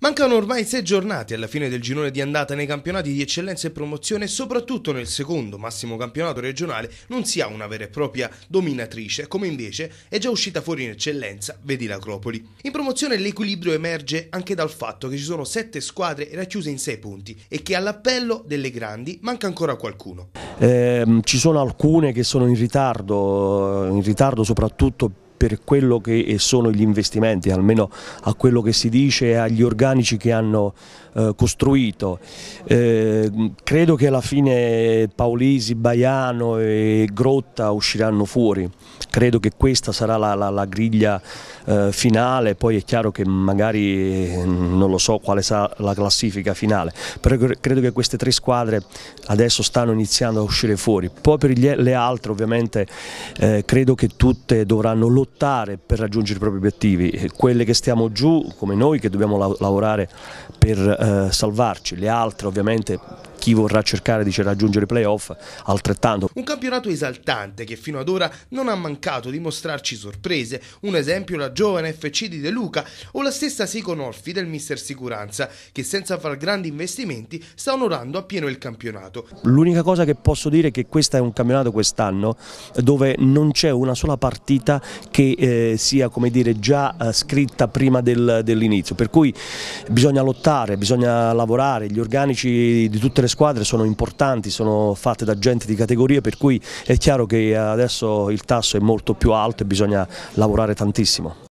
Mancano ormai sei giornate alla fine del girone di andata nei campionati di eccellenza e promozione e soprattutto nel secondo massimo campionato regionale non si ha una vera e propria dominatrice, come invece è già uscita fuori in eccellenza, vedi l'Acropoli. In promozione l'equilibrio emerge anche dal fatto che ci sono sette squadre racchiuse in sei punti e che all'appello delle grandi manca ancora qualcuno. Eh, ci sono alcune che sono in ritardo, in ritardo soprattutto per quello che sono gli investimenti, almeno a quello che si dice e agli organici che hanno eh, costruito. Eh, credo che alla fine Paolisi, Baiano e Grotta usciranno fuori, credo che questa sarà la, la, la griglia eh, finale, poi è chiaro che magari eh, non lo so quale sarà la classifica finale, però credo che queste tre squadre adesso stanno iniziando a uscire fuori, poi per le altre ovviamente eh, credo che tutte dovranno lottare lottare per raggiungere i propri obiettivi, quelle che stiamo giù come noi che dobbiamo lavorare per eh, salvarci, le altre ovviamente chi vorrà cercare di raggiungere i playoff altrettanto. Un campionato esaltante che fino ad ora non ha mancato di mostrarci sorprese, un esempio la giovane FC di De Luca o la stessa Sico Norfi del mister Sicuranza che senza far grandi investimenti sta onorando appieno il campionato. L'unica cosa che posso dire è che questo è un campionato quest'anno dove non c'è una sola partita che eh, sia come dire già eh, scritta prima del, dell'inizio, per cui bisogna lottare, bisogna lavorare, gli organici di tutte le squadre squadre sono importanti, sono fatte da gente di categoria per cui è chiaro che adesso il tasso è molto più alto e bisogna lavorare tantissimo.